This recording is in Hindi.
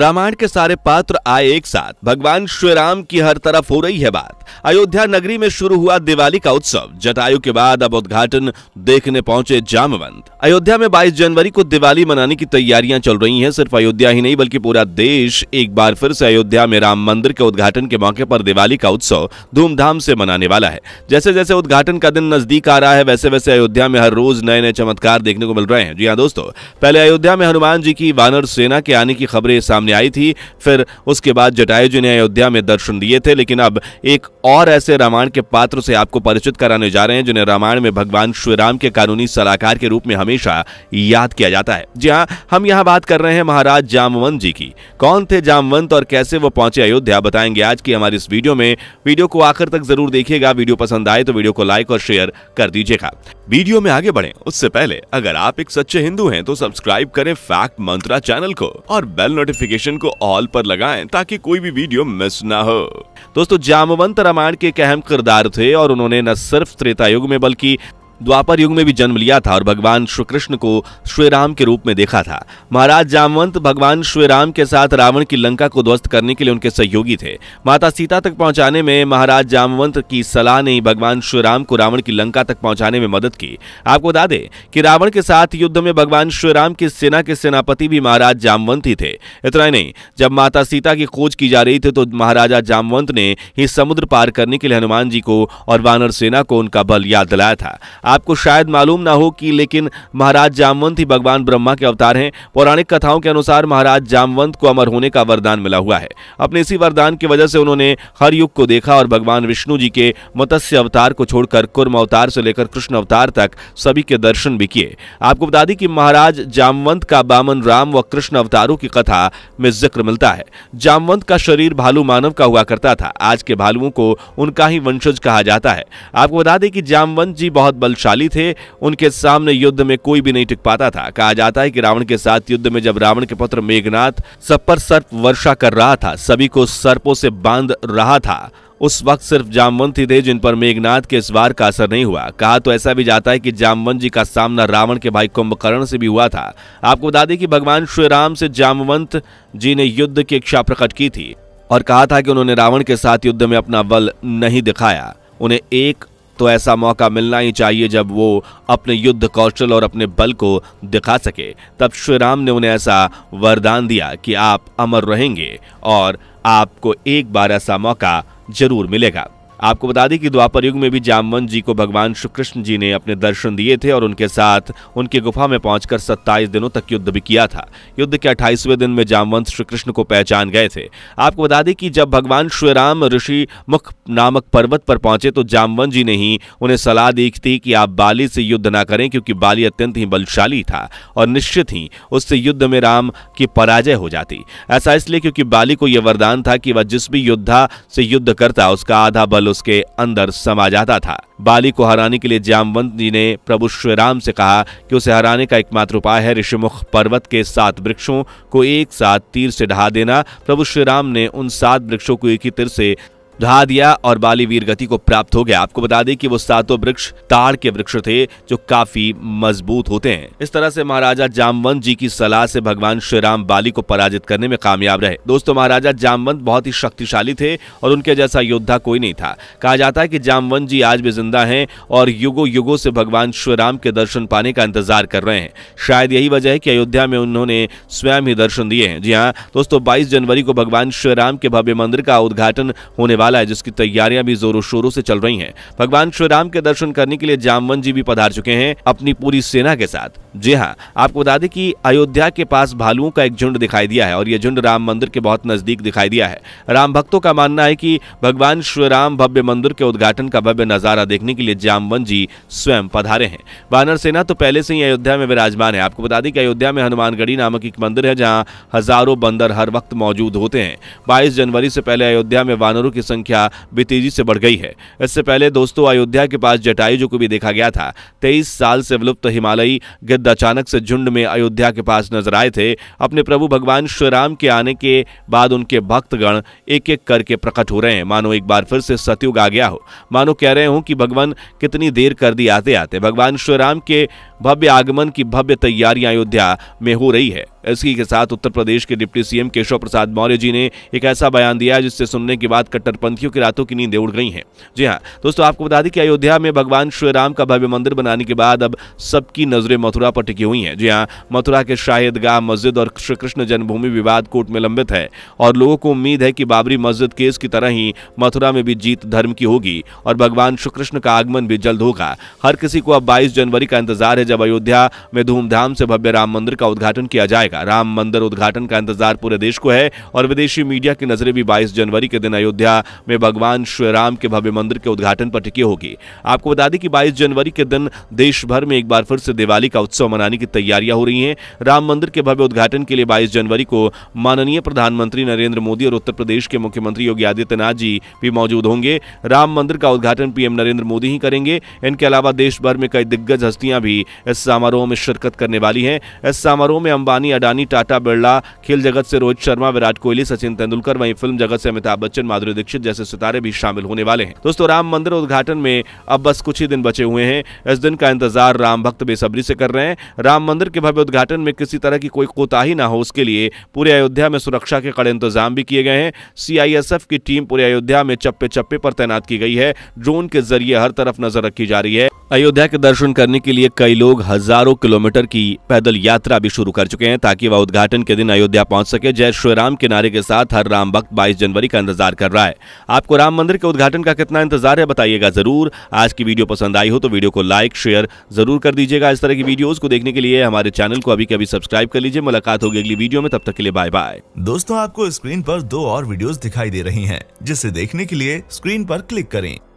रामायण के सारे पात्र आए एक साथ भगवान श्री राम की हर तरफ हो रही है बात अयोध्या नगरी में शुरू हुआ दिवाली का उत्सव जटायु के बाद अब उद्घाटन देखने पहुंचे जामवंत अयोध्या में 22 जनवरी को दिवाली मनाने की तैयारियां चल रही हैं सिर्फ अयोध्या ही नहीं बल्कि पूरा देश एक बार फिर से अयोध्या में राम मंदिर के उद्घाटन के मौके पर दिवाली का उत्सव धूमधाम से मनाने वाला है जैसे जैसे उद्घाटन का दिन नजदीक आ रहा है वैसे वैसे अयोध्या में हर रोज नए नए चमत्कार देखने को मिल रहे हैं जी हाँ दोस्तों पहले अयोध्या में हनुमान जी की वानर सेना के आने की खबरें सामने सामने आई थी फिर उसके बाद जटायु जी ने अयोध्या में दर्शन दिए थे लेकिन अब एक और ऐसे रामायण के पात्र से आपको परिचित कराने जा रहे हैं जिन्हें रामायण में भगवान श्री राम के कानूनी सलाहकार के रूप में हमेशा याद किया जाता है जी हाँ हम यहाँ बात कर रहे हैं महाराज जामवंत जी की कौन थे जामवंत और कैसे वो पहुंचे अयोध्या बताएंगे आज की हमारी इस वीडियो में वीडियो को आखिर तक जरूर देखिएगा वीडियो पसंद आए तो वीडियो को लाइक और शेयर कर दीजिएगा वीडियो में आगे बढ़े उससे पहले अगर आप एक सच्चे हिंदू हैं तो सब्सक्राइब करें फैक्ट मंत्रा चैनल को और बेल नोटिफिकेशन नोटिफिकेशन को ऑल पर लगाएं ताकि कोई भी वीडियो मिस ना हो दोस्तों जामवंत रामायण के एक अहम किरदार थे और उन्होंने न सिर्फ त्रेता युग में बल्कि द्वापर युग में भी जन्म लिया था और भगवान श्री कृष्ण को श्री राम के रूप में देखा था महाराज जामवंत भगवान श्री राम के साथ रावण की लंका को ध्वस्त करने के लिए उनके सहयोगी थे माता सीता तक पहुंचाने में महाराज जामवंत की सलाह ने भगवान श्री राम को रावण की लंका तक पहुंचाने में मदद की आपको बता दें कि रावण के साथ युद्ध में भगवान श्री राम की सेना के सेनापति भी महाराज जामवंत ही थे इतना ही नहीं जब माता सीता की खोज की जा रही थी तो महाराजा जामवंत ने ही समुद्र पार करने के लिए हनुमान जी को और वानर सेना को उनका बल याद दिलाया था आपको शायद मालूम ना हो कि लेकिन महाराज जामवंत ही भगवान ब्रह्मा के अवतार हैं पौराणिक कथाओं के अनुसार महाराज जामवंत को अमर होने का वरदान मिला हुआ है अपने इसी वरदान की वजह से उन्होंने हर युग को देखा और भगवान विष्णु जी के मत्स्य अवतार को छोड़कर कुर्म अवतार से लेकर कृष्ण अवतार तक सभी के दर्शन भी किए आपको बता दें कि महाराज जामवंत का बामन राम व कृष्ण अवतारों की कथा में जिक्र मिलता है जामवंत का शरीर भालू मानव का हुआ करता था आज के भालुओं को उनका ही वंशज कहा जाता है आपको बता दें कि जामवंत जी बहुत बल बलशाली थे उनके सामने युद्ध में कोई भी नहीं टिक पाता था कहा जाता है कि रावण के साथ युद्ध में जब रावण के पुत्र मेघनाथ सब पर सर्प वर्षा कर रहा था सभी को सर्पों से बांध रहा था उस वक्त सिर्फ जामवंत ही थे जिन पर मेघनाथ के इस बार का असर नहीं हुआ कहा तो ऐसा भी जाता है कि जामवंत जी का सामना रावण के भाई कुंभकर्ण से भी हुआ था आपको बता दें कि भगवान श्री राम से जामवंत जी ने युद्ध की इच्छा प्रकट की थी और कहा था कि उन्होंने रावण के साथ युद्ध में अपना बल नहीं दिखाया उन्हें एक तो ऐसा मौका मिलना ही चाहिए जब वो अपने युद्ध कौशल और अपने बल को दिखा सके तब श्री राम ने उन्हें ऐसा वरदान दिया कि आप अमर रहेंगे और आपको एक बार ऐसा मौका जरूर मिलेगा आपको बता दें कि द्वापर युग में भी जामवंत जी को भगवान श्री कृष्ण जी ने अपने दर्शन दिए थे और उनके साथ उनकी गुफा में पहुंचकर 27 दिनों तक युद्ध भी किया था युद्ध के 28वें दिन में जामवंत श्री कृष्ण को पहचान गए थे आपको बता दें कि जब भगवान श्री राम ऋषि मुख नामक पर्वत पर पहुंचे तो जामवंत जी ने ही उन्हें सलाह दी थी कि आप बाली से युद्ध ना करें क्योंकि बाली अत्यंत ही बलशाली था और निश्चित ही उससे युद्ध में राम की पराजय हो जाती ऐसा इसलिए क्योंकि बाली को यह वरदान था कि वह जिस भी योद्धा से युद्ध करता उसका आधा बल उसके अंदर समा जाता था बाली को हराने के लिए जामवंत जी ने प्रभु श्री राम से कहा कि उसे हराने का एकमात्र उपाय है ऋषिमुख पर्वत के सात वृक्षों को एक साथ तीर से ढहा देना प्रभु श्री राम ने उन सात वृक्षों को एक ही तीर से ढा दिया और बाली वीर गति को प्राप्त हो गया आपको बता दें कि वो सातों वृक्ष ताड़ के वृक्ष थे जो काफी मजबूत होते हैं इस तरह से महाराजा जामवंत जी की सलाह से भगवान श्री राम बाली को पराजित करने में कामयाब रहे दोस्तों महाराजा जामवंत बहुत ही शक्तिशाली थे और उनके जैसा योद्धा कोई नहीं था कहा जाता है कि जामवंत जी आज भी जिंदा है और युगो युगो से भगवान श्री राम के दर्शन पाने का इंतजार कर रहे हैं शायद यही वजह है कि अयोध्या में उन्होंने स्वयं ही दर्शन दिए हैं जी हाँ दोस्तों बाईस जनवरी को भगवान श्री राम के भव्य मंदिर का उद्घाटन होने वाला है जिसकी तैयारियां भी जोरों शोरों से चल रही हैं भगवान श्री राम के दर्शन करने के लिए जामवन जी भी पधार चुके हैं अपनी पूरी सेना के साथ जी हाँ आपको बता दें कि अयोध्या के पास भालुओं का एक झुंड दिखाई दिया है और ये झुंड राम मंदिर के बहुत नजदीक दिखाई दिया है राम भक्तों का मानना है कि भगवान श्री राम भव्य मंदिर के उद्घाटन का भव्य नजारा देखने के लिए जामवन जी स्वयं पधारे हैं वानर सेना तो पहले से ही अयोध्या में विराजमान है आपको बता दें कि अयोध्या में हनुमानगढ़ी नामक एक मंदिर है जहाँ हजारों बंदर हर वक्त मौजूद होते हैं बाईस जनवरी से पहले अयोध्या में वानरों की संख्या भी तेजी से बढ़ गई है इससे पहले दोस्तों अयोध्या के पास जटायुजू को भी देखा गया था तेईस साल से विलुप्त हिमालयी गिद्ध अचानक से झुंड में अयोध्या के पास नजर आए थे अपने प्रभु भगवान श्री राम के आने के बाद उनके भक्तगण एक एक करके प्रकट हो रहे हैं मानो एक बार फिर से सतयुग आ गया हो मानो कह रहे हो कि भगवान कितनी देर कर दी आते आते भगवान श्री राम के भव्य आगमन की भव्य तैयारियां अयोध्या में हो रही है इसी के साथ उत्तर प्रदेश के डिप्टी सीएम केशव प्रसाद मौर्य जी ने एक ऐसा बयान दिया जिससे सुनने के बाद कट्टरपंथियों की रातों की नींदें उड़ गई हैं जी हाँ दोस्तों आपको बता दें कि अयोध्या में भगवान श्री राम का भव्य मंदिर बनाने के बाद अब सबकी नजरें मथुरा पर टिकी हुई हैं जी हाँ मथुरा के गाह मस्जिद और श्री कृष्ण जन्मभूमि विवाद कोर्ट में लंबित है और लोगों को उम्मीद है कि बाबरी मस्जिद केस की तरह ही मथुरा में भी जीत धर्म की होगी और भगवान श्री कृष्ण का आगमन भी जल्द होगा हर किसी को अब बाईस जनवरी का इंतजार है जब अयोध्या में धूमधाम से भव्य राम मंदिर का उद्घाटन किया जाएगा राम मंदिर उद्घाटन का इंतजार पूरे देश को है और विदेशी मीडिया की नजरें भी बाईस जनवरी के दिन अयोध्या में भगवान श्री राम के भव्य मंदिर के उद्घाटन पर टिकी होगी आपको बता दें कि बाईस जनवरी के दिन देश भर में एक बार फिर से दिवाली का उत्सव मनाने की तैयारियां हो रही है राम मंदिर के भव्य उद्घाटन के लिए बाईस जनवरी को माननीय प्रधानमंत्री नरेंद्र मोदी और उत्तर प्रदेश के मुख्यमंत्री योगी आदित्यनाथ जी भी मौजूद होंगे राम मंदिर का उद्घाटन पीएम नरेंद्र मोदी ही करेंगे इनके अलावा देश भर में कई दिग्गज हस्तियां भी इस समारोह में शिरकत करने वाली हैं इस समारोह में अंबानी अडानी टाटा बिरला खेल जगत से रोहित शर्मा विराट कोहली सचिन तेंदुलकर वहीं फिल्म जगत से अमिताभ बच्चन माधुरी दीक्षित जैसे सितारे भी शामिल होने वाले हैं दोस्तों राम मंदिर उद्घाटन में अब बस कुछ ही दिन बचे हुए हैं इस दिन का इंतजार राम भक्त बेसब्री से कर रहे हैं राम मंदिर के भव्य उद्घाटन में किसी तरह की कोई कोताही ना हो उसके लिए पूरे अयोध्या में सुरक्षा के कड़े इंतजाम भी किए गए हैं सीआईएसएफ की टीम पूरे अयोध्या में चप्पे चप्पे पर तैनात की गई है ड्रोन के जरिए हर तरफ नजर रखी जा रही है अयोध्या के दर्शन करने के लिए कई लोग हजारों किलोमीटर की पैदल यात्रा भी शुरू कर चुके हैं ताकि वह उद्घाटन के दिन अयोध्या पहुंच सके जय श्री राम के नारे के साथ हर राम भक्त 22 जनवरी का इंतजार कर रहा है आपको राम मंदिर के उद्घाटन का कितना इंतजार है बताइएगा जरूर आज की वीडियो पसंद आई हो तो वीडियो को लाइक शेयर जरूर कर दीजिएगा इस तरह की वीडियोज को देखने के लिए हमारे चैनल को अभी कभी सब्सक्राइब कर लीजिए मुलाकात होगी अगली वीडियो में तब तक के लिए बाय बाय दोस्तों आपको स्क्रीन पर दो और वीडियो दिखाई दे रही है जिसे देखने के लिए स्क्रीन पर क्लिक करें